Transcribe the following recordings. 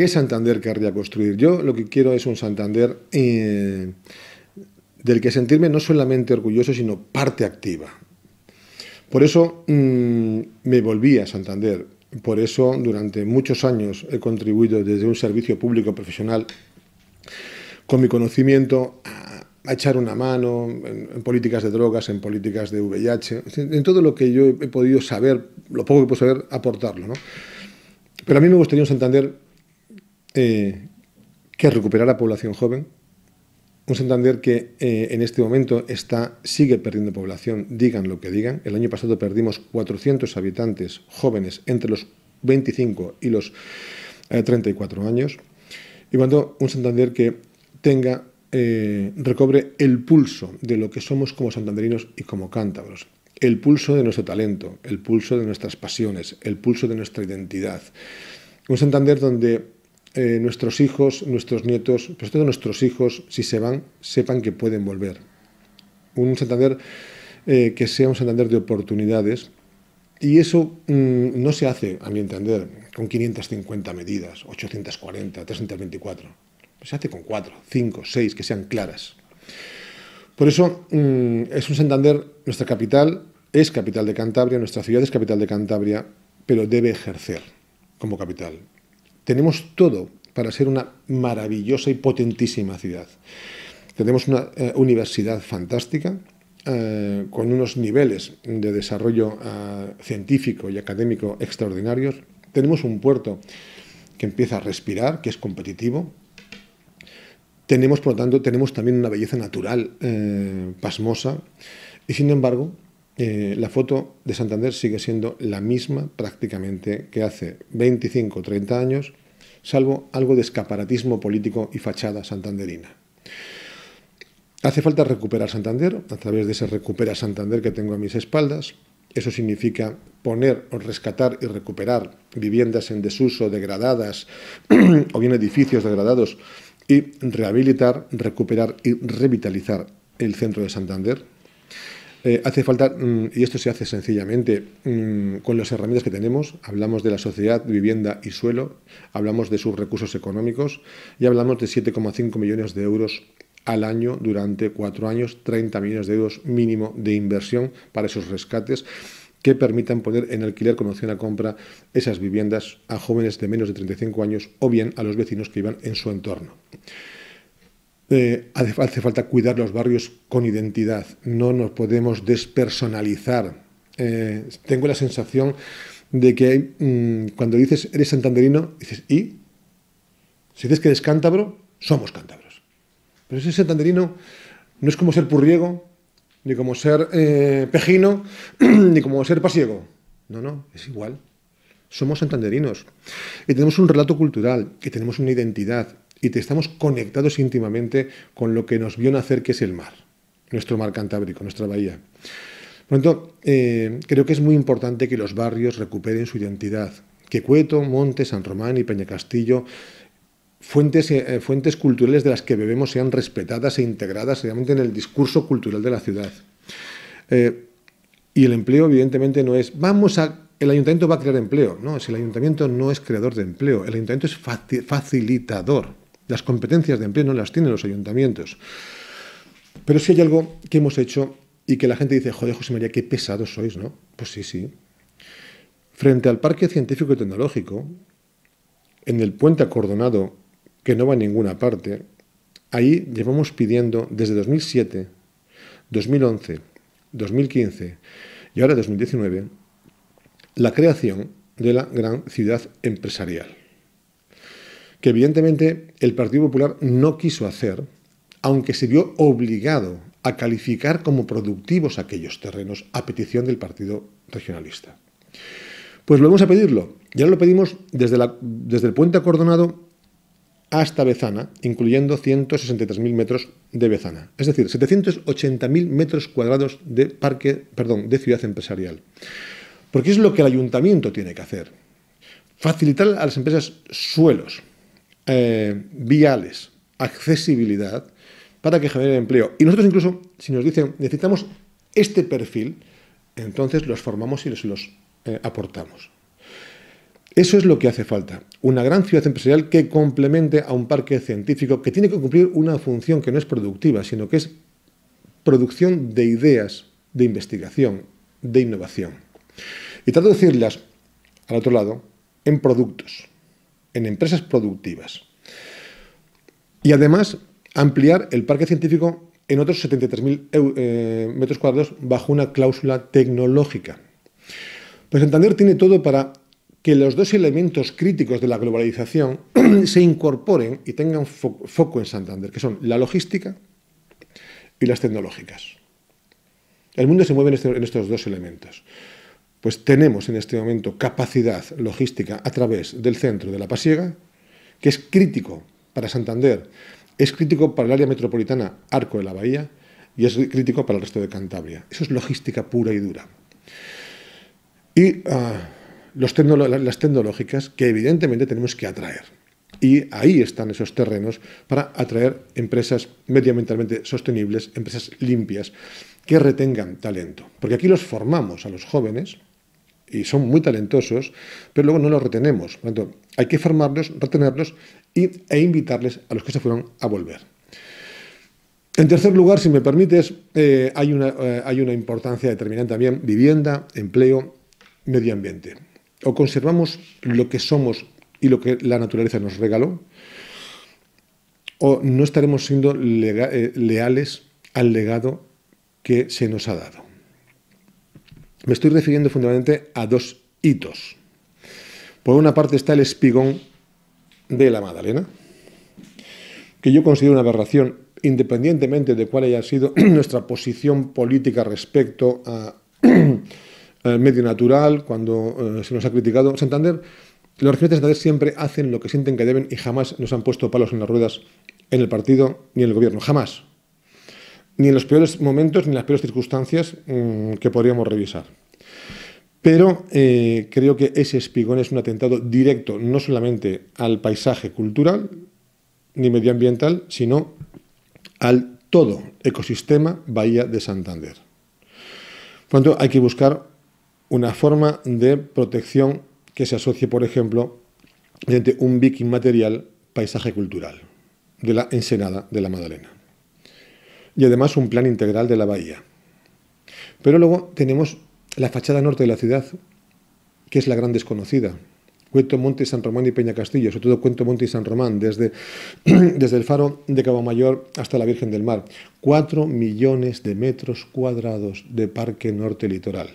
¿Qué Santander querría construir? Yo lo que quiero es un Santander eh, del que sentirme no solamente orgulloso, sino parte activa. Por eso mm, me volví a Santander. Por eso durante muchos años he contribuido desde un servicio público profesional con mi conocimiento a, echar una mano en, políticas de drogas, en políticas de VIH, en, todo lo que yo he podido saber, lo poco que puedo saber, aportarlo. Pero a mí me gustaría un Santander eh, que recuperar la población joven. Un Santander que eh, en este momento está, sigue perdiendo población, digan lo que digan. El año pasado perdimos 400 habitantes jóvenes entre los 25 y los 34 eh, años. Y cuando un Santander que tenga, recobre el pulso de lo que somos como santanderinos y como cántabros el pulso de nuestro talento, el pulso de nuestras pasiones, el pulso de nuestra identidad. Un Santander donde eh, nuestros hijos, nuestros nietos, pero sobre todo nuestros hijos, si se van, sepan que pueden volver. Un Santander eh, que sea un Santander de oportunidades. Y eso mm, no se hace, a mi entender, con 550 medidas, 840, 324. Se hace con 4, 5, 6, que sean claras. Por eso mm, es un Santander, nuestra capital es capital de Cantabria, nuestra ciudad es capital de Cantabria, pero debe ejercer como capital. Tenemos todo para ser una maravillosa y potentísima ciudad. Tenemos una eh, universidad fantástica, eh, con unos niveles de desarrollo eh, científico y académico extraordinarios. Tenemos un puerto que empieza a respirar, que es competitivo. Tenemos, por lo tanto, tenemos también una belleza natural pasmosa. Y sin embargo, la foto de Santander sigue siendo la misma prácticamente que hace 25 o 30 años salvo algo de escaparatismo político y fachada santanderina. Hace falta recuperar Santander, a través de ese recupera Santander que tengo a mis espaldas. Eso significa poner o rescatar y recuperar viviendas en desuso, degradadas, o bien edificios degradados, y rehabilitar, recuperar y revitalizar el centro de Santander. Eh, hace falta, mm, y esto se hace sencillamente, mm, con las herramientas que tenemos, hablamos de la sociedad, vivienda y suelo, hablamos de sus recursos económicos y hablamos de 7,5 millones de euros al año durante cuatro años, 30 millones de euros mínimo de inversión para esos rescates que permitan poner en alquiler con opción a compra esas viviendas a jóvenes de menos de 35 años o bien a los vecinos que iban en su entorno. Eh, hace, falta cuidar los barrios con identidad, no nos podemos despersonalizar. Eh, tengo la sensación de que mm, cuando dices eres santanderino, dices ¿y? Si dices que eres cántabro, somos cántabros. Pero ser santanderino no es como ser purriego, ni como ser eh, pejino, ni como ser pasiego. No, no, es igual. Somos santanderinos. Y tenemos un relato cultural, y tenemos una identidad, y te estamos conectados íntimamente con lo que nos vio nacer, que es el mar, nuestro mar Cantábrico, nuestra bahía. Por lo tanto, eh, creo que es muy importante que los barrios recuperen su identidad, que Cueto, Monte, San Román y Peñacastillo, fuentes, eh, fuentes culturales de las que bebemos sean respetadas e integradas realmente en el discurso cultural de la ciudad. Eh, y el empleo, evidentemente, no es vamos a el ayuntamiento va a crear empleo. No, si el ayuntamiento no es creador de empleo, el ayuntamiento es facilitador. Las competencias de empleo no las tienen los ayuntamientos. Pero si hay algo que hemos hecho y que la gente dice, joder, José María, qué pesados sois, ¿no? Pues sí, sí. Frente al Parque Científico y Tecnológico, en el puente acordonado, que no va a ninguna parte, ahí llevamos pidiendo desde 2007, 2011, 2015 y ahora 2019, la creación de la gran ciudad empresarial que evidentemente el Partido Popular no quiso hacer, aunque se vio obligado a calificar como productivos aquellos terrenos a petición del Partido Regionalista. Pues volvemos a pedirlo. Ya lo pedimos desde, el puente acordonado hasta Bezana, incluyendo 163.000 metros de Bezana. Es decir, 780.000 metros cuadrados de parque, perdón, de ciudad empresarial. Porque es lo que el ayuntamiento tiene que hacer. Facilitar a las empresas suelos, eh, viales, accesibilidad, para que genere empleo. Y nosotros incluso, si nos dicen, necesitamos este perfil, entonces los formamos y les los eh, aportamos. Eso es lo que hace falta. Una gran ciudad empresarial que complemente a un parque científico que tiene que cumplir una función que no es productiva, sino que es producción de ideas, de investigación, de innovación. Y traducirlas al otro lado, en productos en empresas productivas. Y además ampliar el parque científico en otros 73.000 eh, metros cuadrados bajo una cláusula tecnológica. Pues Santander tiene todo para que los dos elementos críticos de la globalización se incorporen y tengan foco en Santander, que son la logística y las tecnológicas. El mundo se mueve en este, estos dos elementos pues tenemos en este momento capacidad logística a través del centro de la Pasiega, que es crítico para Santander, es crítico para el área metropolitana Arco de la Bahía y es crítico para el resto de Cantabria. Eso es logística pura y dura. Y ah, las tecnológicas que evidentemente tenemos que atraer. Y ahí están esos terrenos para atraer empresas medioambientalmente sostenibles, empresas limpias, que retengan talento. Porque aquí los formamos a los jóvenes y son muy talentosos, pero luego no los retenemos. Por tanto, hay que formarlos, retenerlos e invitarles a los que se fueron a volver. En tercer lugar, si me permites, eh, hay, una, eh, hay una importancia determinante también, vivienda, empleo, medio ambiente. O conservamos lo que somos y lo que la naturaleza nos regaló, o no estaremos siendo eh, leales al legado que se nos ha dado. Me estoy refiriendo fundamentalmente a dos hitos. Por una parte está el espigón de la Madalena, que yo considero una aberración, independientemente de cuál haya sido nuestra posición política respecto al medio natural, cuando eh, se nos ha criticado. Santander, los regionales de Santander siempre hacen lo que sienten que deben y jamás nos han puesto palos en las ruedas en el partido ni en el gobierno, jamás ni en los peores momentos ni en las peores circunstancias mm, que podríamos revisar. Pero eh, creo que ese espigón es un atentado directo no solamente al paisaje cultural ni medioambiental, sino al todo ecosistema Bahía de Santander. Por lo tanto, hay que buscar una forma de protección que se asocie, por ejemplo, mediante un viking material paisaje cultural de la ensenada de la Madalena y además un plan integral de la bahía. Pero luego tenemos la fachada norte de la ciudad, que es la gran desconocida. Cuento Monte, San Román y Peña Castillo, sobre todo Cuento Monte y San Román, desde, desde el faro de Cabo Mayor hasta la Virgen del Mar. Cuatro millones de metros cuadrados de parque norte litoral.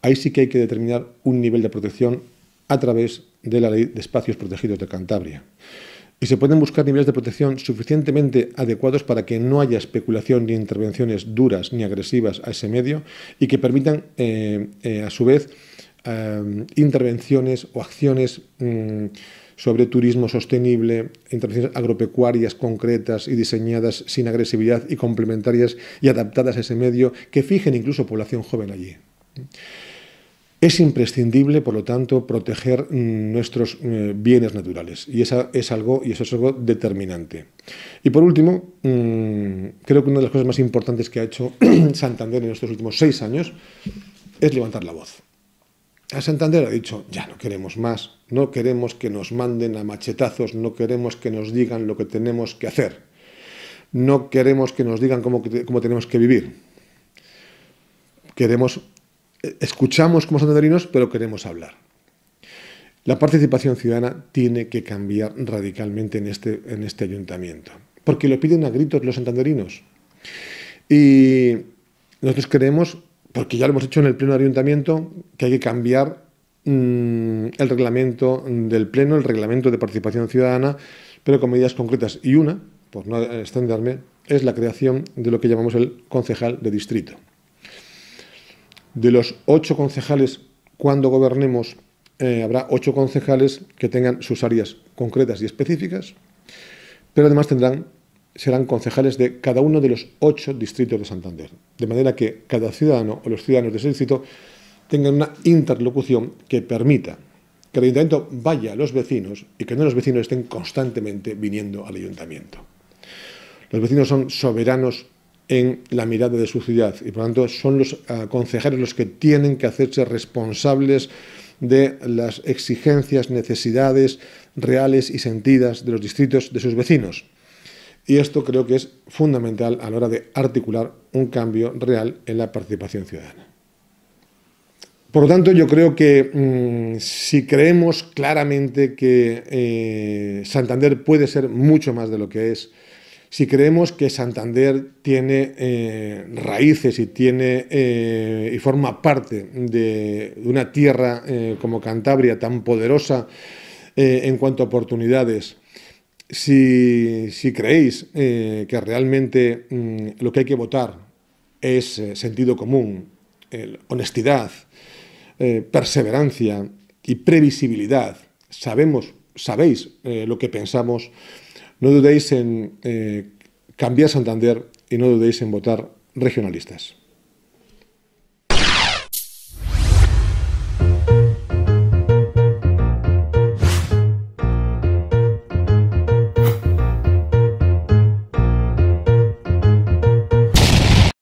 Ahí sí que hay que determinar un nivel de protección a través de la ley de espacios protegidos de Cantabria y se pueden buscar niveles de protección suficientemente adecuados para que no haya especulación ni intervenciones duras ni agresivas a ese medio y que permitan, eh, eh, a su vez, eh, intervenciones o acciones mm, sobre turismo sostenible, intervenciones agropecuarias concretas y diseñadas sin agresividad y complementarias y adaptadas a ese medio que fijen incluso población joven allí. Es imprescindible, por lo tanto, proteger mm, nuestros eh, bienes naturales y, esa es algo, y eso es algo determinante. Y por último, mm, creo que una de las cosas más importantes que ha hecho Santander en estos últimos seis años es levantar la voz. A Santander ha dicho, ya no queremos más, no queremos que nos manden a machetazos, no queremos que nos digan lo que tenemos que hacer, no queremos que nos digan cómo, cómo tenemos que vivir. Queremos escuchamos como santanderinos, pero queremos hablar. La participación ciudadana tiene que cambiar radicalmente en este, en este ayuntamiento, porque lo piden a gritos los santanderinos. Y nosotros creemos, porque ya lo hemos hecho en el Pleno del Ayuntamiento, que hay que cambiar mm, el reglamento del Pleno, el reglamento de participación ciudadana, pero con medidas concretas. Y una, por no extenderme, es la creación de lo que llamamos el concejal de distrito de los ocho concejales, cuando gobernemos, eh, habrá ocho concejales que tengan sus áreas concretas y específicas, pero además serán concejales de cada uno de los ocho distritos de Santander, de manera que cada ciudadano o los ciudadanos de ese distrito tengan una interlocución que permita que el ayuntamiento vaya a los vecinos y que no los vecinos estén constantemente viniendo al ayuntamiento. Los vecinos son soberanos en la mirada de su ciudad y por lo tanto son los ah, concejales los que tienen que hacerse responsables de las exigencias, necesidades reales y sentidas de los distritos de sus vecinos. Y esto creo que es fundamental a la hora de articular un cambio real en la participación ciudadana. Por lo tanto, yo creo que mm, si creemos claramente que eh, Santander puede ser mucho más de lo que es, si creemos que Santander tiene eh, raíces y, tiene, eh, y forma parte de una tierra eh, como Cantabria tan poderosa en cuanto a oportunidades, si, creéis que realmente mm, lo que hay que votar es sentido común, honestidad, perseverancia y previsibilidad, sabemos sabéis eh, lo que pensamos. No dudéis en eh, cambiar Santander y no dudéis en votar regionalistas.